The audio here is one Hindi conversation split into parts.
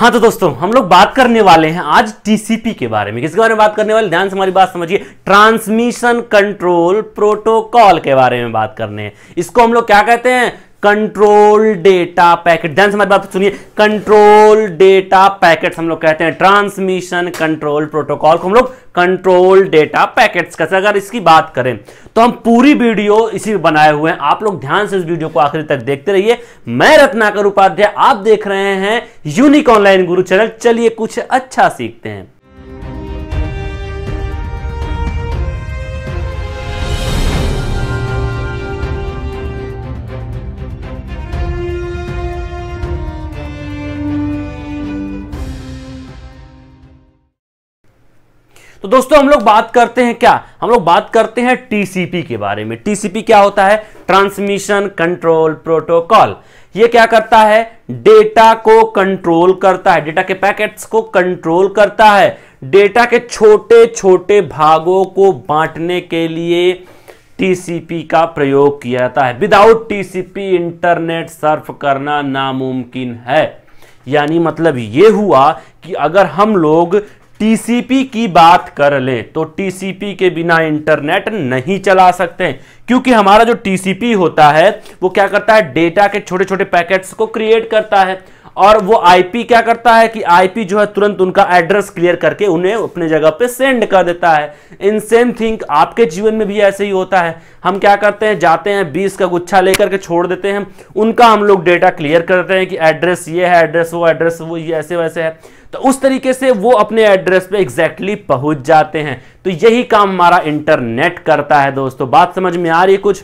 हाँ तो दोस्तों हम लोग बात करने वाले हैं आज टीसीपी के बारे में किसके बारे में बात करने वाले ध्यान से हमारी बात समझिए ट्रांसमिशन कंट्रोल प्रोटोकॉल के बारे में बात करने हैं इसको हम लोग क्या कहते हैं कंट्रोल डेटा पैकेट ध्यान से हमारी बात सुनिए कंट्रोल डेटा पैकेट्स हम लोग कहते हैं ट्रांसमिशन कंट्रोल प्रोटोकॉल को हम लोग कंट्रोल डेटा पैकेट्स कहते हैं अगर इसकी बात करें तो हम पूरी वीडियो इसी बनाए हुए हैं आप लोग ध्यान से इस वीडियो को आखिर तक देखते रहिए मैं रत्नाकर उपाध्याय आप देख रहे हैं यूनिक ऑनलाइन गुरु चैनल चलिए कुछ अच्छा सीखते हैं तो दोस्तों हम लोग बात करते हैं क्या हम लोग बात करते हैं टीसीपी के बारे में टीसीपी क्या होता है ट्रांसमिशन कंट्रोल प्रोटोकॉल ये क्या करता है डेटा को कंट्रोल करता है डेटा के पैकेट्स को कंट्रोल करता है डेटा के छोटे छोटे भागों को बांटने के लिए टीसीपी का प्रयोग किया जाता है विदाउट टीसीपी इंटरनेट सर्फ करना नामुमकिन है यानी मतलब ये हुआ कि अगर हम लोग टीसीपी की बात कर ले तो टीसीपी के बिना इंटरनेट नहीं चला सकते क्योंकि हमारा जो टीसीपी होता है वो क्या करता है डेटा के छोटे छोटे पैकेट्स को क्रिएट करता है और वो आईपी क्या करता है कि आईपी जो है तुरंत उनका एड्रेस क्लियर करके उन्हें अपने जगह पे सेंड कर देता है इन सेम थिंग आपके जीवन में भी ऐसे ही होता है हम क्या करते हैं जाते हैं बीस का गुच्छा लेकर के छोड़ देते हैं उनका हम लोग डेटा क्लियर करते हैं कि एड्रेस ये है एड्रेस वो एड्रेस वो ये ऐसे वैसे है तो उस तरीके से वो अपने एड्रेस पे एग्जैक्टली exactly पहुंच जाते हैं तो यही काम हमारा इंटरनेट करता है दोस्तों बात समझ में आ रही है कुछ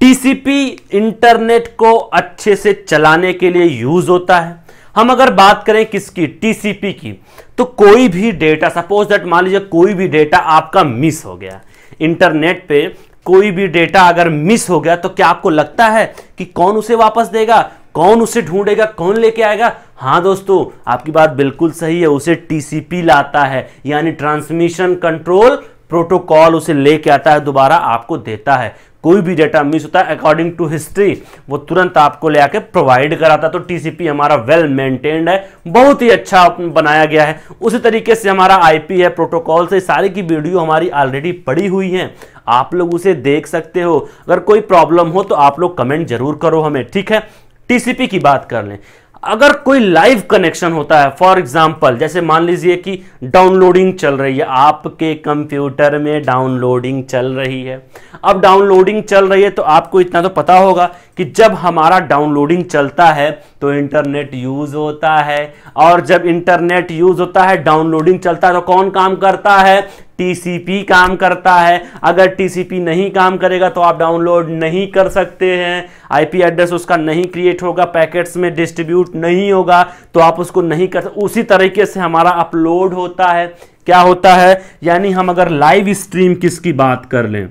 टीसीपी इंटरनेट को अच्छे से चलाने के लिए यूज होता है हम अगर बात करें किसकी टीसीपी की तो कोई भी डेटा सपोज दैट मान लीजिए कोई भी डेटा आपका मिस हो गया इंटरनेट पे कोई भी डेटा अगर मिस हो गया तो क्या आपको लगता है कि कौन उसे वापस देगा कौन उसे ढूंढेगा कौन लेके आएगा हाँ दोस्तों आपकी बात बिल्कुल सही है उसे टीसीपी लाता है यानी ट्रांसमिशन कंट्रोल प्रोटोकॉल उसे लेके आता है दोबारा आपको देता है कोई भी डेटा मिस होता है अकॉर्डिंग टू हिस्ट्री वो तुरंत आपको ले आके प्रोवाइड कराता है तो टीसीपी हमारा वेल well मेंटेन्ड है बहुत ही अच्छा बनाया गया है उसी तरीके से हमारा आईपी है प्रोटोकॉल से सारी की वीडियो हमारी ऑलरेडी पड़ी हुई है आप लोग उसे देख सकते हो अगर कोई प्रॉब्लम हो तो आप लोग कमेंट जरूर करो हमें ठीक है टीसीपी की बात कर लें अगर कोई लाइव कनेक्शन होता है फॉर एग्जाम्पल जैसे मान लीजिए कि डाउनलोडिंग चल रही है आपके कंप्यूटर में डाउनलोडिंग चल रही है अब डाउनलोडिंग चल रही है तो आपको इतना तो पता होगा कि जब हमारा डाउनलोडिंग चलता है तो इंटरनेट यूज होता है और जब इंटरनेट यूज होता है डाउनलोडिंग चलता है तो कौन काम करता है टीसीपी काम करता है अगर टीसीपी नहीं काम करेगा तो आप डाउनलोड नहीं कर सकते हैं आईपी एड्रेस उसका नहीं क्रिएट होगा पैकेट्स में डिस्ट्रीब्यूट नहीं होगा तो आप उसको नहीं कर उसी तरीके से हमारा अपलोड होता है क्या होता है यानी हम अगर लाइव स्ट्रीम किसकी बात कर लें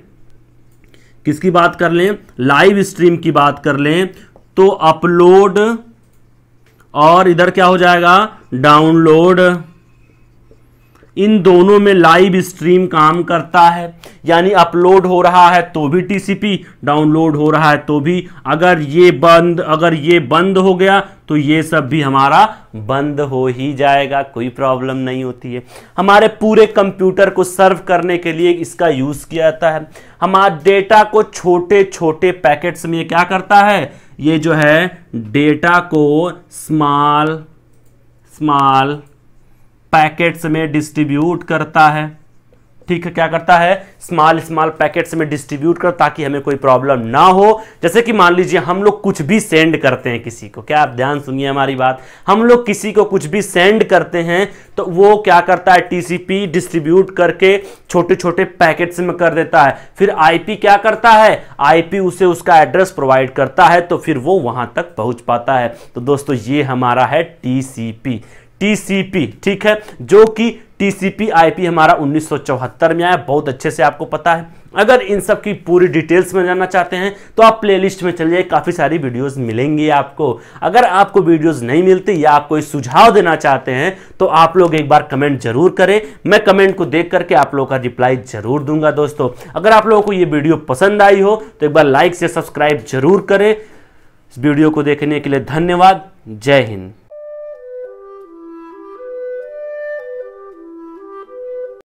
किसकी बात कर लें लाइव स्ट्रीम की बात कर लें तो अपलोड और इधर क्या हो जाएगा डाउनलोड इन दोनों में लाइव स्ट्रीम काम करता है यानी अपलोड हो रहा है तो भी टीसीपी डाउनलोड हो रहा है तो भी अगर ये बंद अगर ये बंद हो गया तो ये सब भी हमारा बंद हो ही जाएगा कोई प्रॉब्लम नहीं होती है हमारे पूरे कंप्यूटर को सर्व करने के लिए इसका यूज़ किया जाता है हमारे डेटा को छोटे छोटे पैकेट्स में क्या करता है ये जो है डेटा को स्मॉल स्मॉल पैकेट्स में डिस्ट्रीब्यूट करता है ठीक है क्या करता है स्मॉल स्मॉल पैकेट्स में डिस्ट्रीब्यूट कर ताकि हमें कोई प्रॉब्लम ना हो जैसे कि मान लीजिए हम लोग कुछ भी सेंड करते हैं किसी को क्या आप ध्यान सुनिए हमारी बात हम लोग किसी को कुछ भी सेंड करते हैं तो वो क्या करता है टीसीपी डिस्ट्रीब्यूट करके छोटे छोटे पैकेट्स में कर देता है फिर आई क्या करता है आई उसे उसका एड्रेस प्रोवाइड करता है तो फिर वो वहां तक पहुंच पाता है तो दोस्तों ये हमारा है टी टीसीपी ठीक है जो कि टीसीपी आईपी हमारा 1974 में आया बहुत अच्छे से आपको पता है अगर इन सब की पूरी डिटेल्स में जानना चाहते हैं तो आप प्लेलिस्ट में चलिए काफ़ी सारी वीडियोस मिलेंगी आपको अगर आपको वीडियोस नहीं मिलती या आप कोई सुझाव देना चाहते हैं तो आप लोग एक बार कमेंट जरूर करें मैं कमेंट को देख करके आप लोगों का रिप्लाई जरूर दूंगा दोस्तों अगर आप लोगों को ये वीडियो पसंद आई हो तो एक बार लाइक से सब्सक्राइब जरूर करें इस वीडियो को देखने के लिए धन्यवाद जय हिंद